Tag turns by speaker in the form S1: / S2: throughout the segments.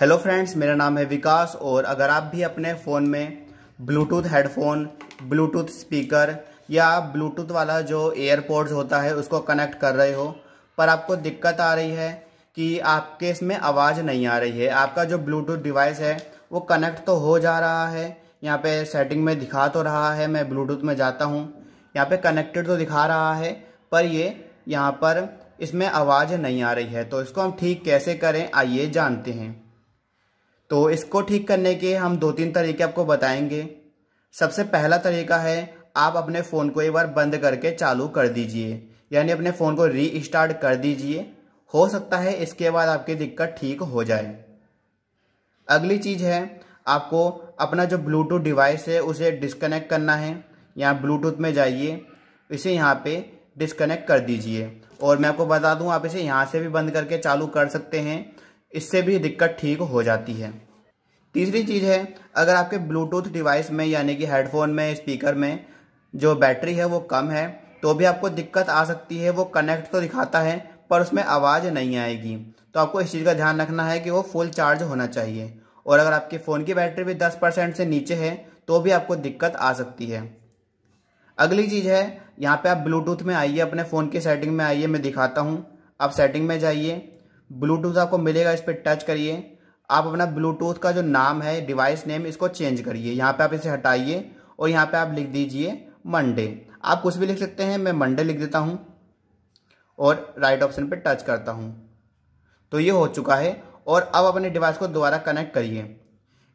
S1: hello friends मेरा नाम है विकास और अगर आप भी अपने फ़ोन में ब्लूटूथ हेडफोन ब्लूटूथ स्पीकर या ब्लूटूथ वाला जो एयरपोर्ड्स होता है उसको कनेक्ट कर रहे हो पर आपको दिक्कत आ रही है कि आपके इसमें आवाज़ नहीं आ रही है आपका जो ब्लूटूथ डिवाइस है वो कनेक्ट तो हो जा रहा है यहाँ पे सेटिंग में दिखा तो रहा है मैं ब्लूटूथ में जाता हूँ यहाँ पे कनेक्टेड तो दिखा रहा है पर ये यहाँ पर इसमें आवाज़ नहीं आ रही है तो इसको हम ठीक कैसे करें आइए जानते हैं तो इसको ठीक करने के हम दो तीन तरीके आपको बताएंगे सबसे पहला तरीका है आप अपने फ़ोन को एक बार बंद करके चालू कर दीजिए यानी अपने फ़ोन को री स्टार्ट कर दीजिए हो सकता है इसके बाद आपकी दिक्कत ठीक हो जाए अगली चीज़ है आपको अपना जो ब्लूटूथ डिवाइस है उसे डिस्कनेक्ट करना है यहाँ ब्लूटूथ में जाइए इसे यहाँ पे डिस्कनेक्ट कर दीजिए और मैं आपको बता दूँ आप इसे यहाँ से भी बंद करके चालू कर सकते हैं इससे भी दिक्कत ठीक हो जाती है तीसरी चीज़ है अगर आपके ब्लूटूथ डिवाइस में यानी कि हेडफोन में स्पीकर में जो बैटरी है वो कम है तो भी आपको दिक्कत आ सकती है वो कनेक्ट तो दिखाता है पर उसमें आवाज़ नहीं आएगी तो आपको इस चीज़ का ध्यान रखना है कि वो फुल चार्ज होना चाहिए और अगर आपके फ़ोन की बैटरी भी दस परसेंट से नीचे है तो भी आपको दिक्कत आ सकती है अगली चीज़ है यहाँ पे आप ब्लूटूथ में आइए अपने फ़ोन की सेटिंग में आइए मैं दिखाता हूँ आप सेटिंग में जाइए ब्लूटूथ आपको मिलेगा इस पर टच करिए आप अपना ब्लूटूथ का जो नाम है डिवाइस नेम इसको चेंज करिए यहाँ पे आप इसे हटाइए और यहाँ पे आप लिख दीजिए मंडे आप कुछ भी लिख सकते हैं मैं मंडे लिख देता हूँ और राइट ऑप्शन पे टच करता हूँ तो ये हो चुका है और अब अपने डिवाइस को दोबारा कनेक्ट करिए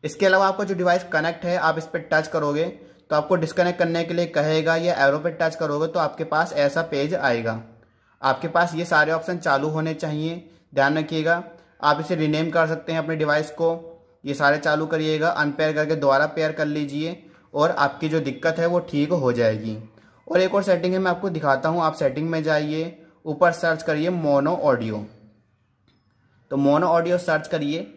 S1: इसके अलावा आपका जो डिवाइस कनेक्ट है आप इस पर टच करोगे तो आपको डिस्कनेक्ट करने के लिए कहेगा या एरो पर टच करोगे तो आपके पास ऐसा पेज आएगा आपके पास ये सारे ऑप्शन चालू होने चाहिए ध्यान रखिएगा आप इसे रीनेम कर सकते हैं अपने डिवाइस को ये सारे चालू करिएगा अनपेयर करके दोबारा पेयर कर लीजिए और आपकी जो दिक्कत है वो ठीक हो जाएगी और एक और सेटिंग है मैं आपको दिखाता हूँ आप सेटिंग में जाइए ऊपर सर्च करिए मोनो ऑडियो तो मोनो ऑडियो सर्च करिए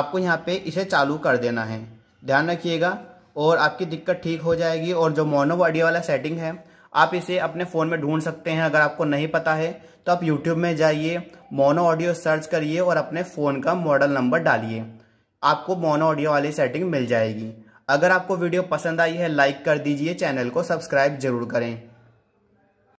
S1: आपको यहाँ पे इसे चालू कर देना है ध्यान रखिएगा और आपकी दिक्कत ठीक हो जाएगी और जो मोनो ऑडियो वाला सेटिंग है आप इसे अपने फ़ोन में ढूंढ सकते हैं अगर आपको नहीं पता है तो आप यूट्यूब में जाइए मोनो ऑडियो सर्च करिए और अपने फ़ोन का मॉडल नंबर डालिए आपको मोनो ऑडियो वाली सेटिंग मिल जाएगी अगर आपको वीडियो पसंद आई है लाइक कर दीजिए चैनल को सब्सक्राइब जरूर करें